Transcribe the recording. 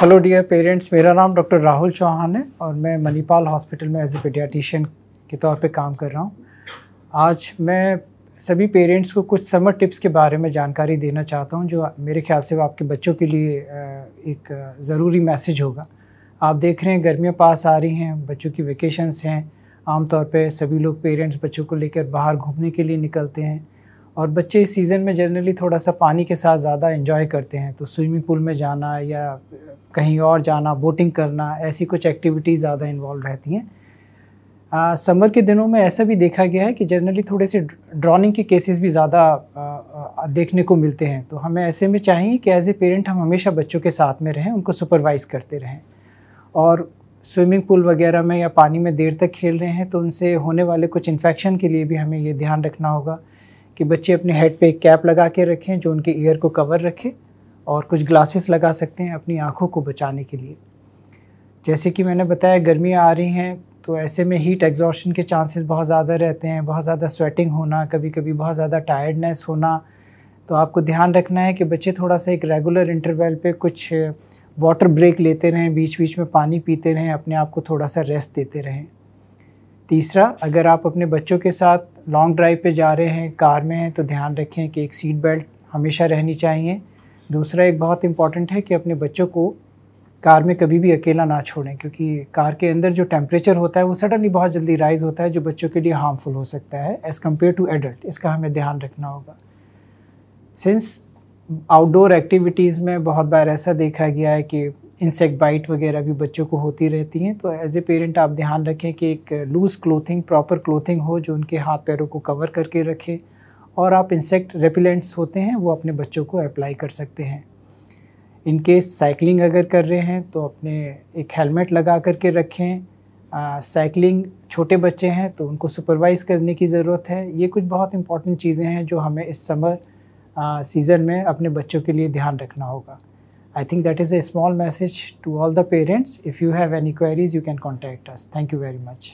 Hello dear parents मेरा नाम doctor Rahul Chauhan है और मैं मणिपाल हॉस्पिटल में एज ए पेडियाटिशियन के तौर पे काम कर रहा हूँ आज मैं सभी पेरेंट्स को कुछ समर टिप्स के बारे में जानकारी देना चाहता हूँ जो मेरे ख्याल से आपके बच्चों के लिए एक ज़रूरी मैसेज होगा आप देख रहे हैं गर्मियाँ पास आ रही हैं बच्चों की वेकेशंस हैं आमतौर पर सभी लोग पेरेंट्स बच्चों को लेकर बाहर घूमने के लिए निकलते हैं और बच्चे इस सीज़न में जनरली थोड़ा सा पानी के साथ ज़्यादा इन्जॉय करते हैं तो स्विमिंग पूल में जाना या कहीं और जाना बोटिंग करना ऐसी कुछ एक्टिविटीज़ ज़्यादा इन्वॉल्व रहती हैं समर के दिनों में ऐसा भी देखा गया है कि जनरली थोड़े से ड्रॉनिंग के केसेस भी ज़्यादा देखने को मिलते हैं तो हमें ऐसे में चाहिए कि एज ए पेरेंट हम हमेशा बच्चों के साथ में रहें उनको सुपरवाइज़ करते रहें और स्विमिंग पूल वगैरह में या पानी में देर तक खेल रहे हैं तो उनसे होने वाले कुछ इन्फेक्शन के लिए भी हमें ये ध्यान रखना होगा कि बच्चे अपने हेड पे एक कैप लगा के रखें जो उनके ईयर को कवर रखे और कुछ ग्लासेस लगा सकते हैं अपनी आँखों को बचाने के लिए जैसे कि मैंने बताया गर्मियाँ आ रही हैं तो ऐसे में हीट एग्जॉशन के चांसेस बहुत ज़्यादा रहते हैं बहुत ज़्यादा स्वेटिंग होना कभी कभी बहुत ज़्यादा टायर्डनेस होना तो आपको ध्यान रखना है कि बच्चे थोड़ा सा एक रेगुलर इंटरवल पे कुछ वाटर ब्रेक लेते रहें बीच बीच में पानी पीते रहें अपने आप को थोड़ा सा रेस्ट देते रहें तीसरा अगर आप अपने बच्चों के साथ लॉन्ग ड्राइव पे जा रहे हैं कार में हैं तो ध्यान रखें कि एक सीट बेल्ट हमेशा रहनी चाहिए दूसरा एक बहुत इम्पॉर्टेंट है कि अपने बच्चों को कार में कभी भी अकेला ना छोड़ें क्योंकि कार के अंदर जो टेम्परेचर होता है वो सडनली बहुत जल्दी राइज होता है जो बच्चों के लिए हार्मफुल हो सकता है एज़ कम्पेयर टू एडल्ट इसका हमें ध्यान रखना होगा सिंस आउटडोर एक्टिविटीज़ में बहुत बार ऐसा देखा गया है कि इंसेक्ट बाइट वगैरह भी बच्चों को होती रहती हैं तो एज ए पेरेंट आप ध्यान रखें कि एक लूज़ क्लोथिंग प्रॉपर क्लोथिंग हो जो उनके हाथ पैरों को कवर करके रखे और आप इंसेक्ट रेपिलेंट्स होते हैं वो अपने बच्चों को अप्लाई कर सकते हैं इनकेस साइकिलिंग अगर कर रहे हैं तो अपने एक हेलमेट लगा करके रखें साइकिलिंग छोटे बच्चे हैं तो उनको सुपरवाइज करने की ज़रूरत है ये कुछ बहुत इंपॉर्टेंट चीज़ें हैं जो हमें इस समर सीज़न में अपने बच्चों के लिए ध्यान रखना होगा I think that is a small message to all the parents. If you have any queries, you can contact us. Thank you very much.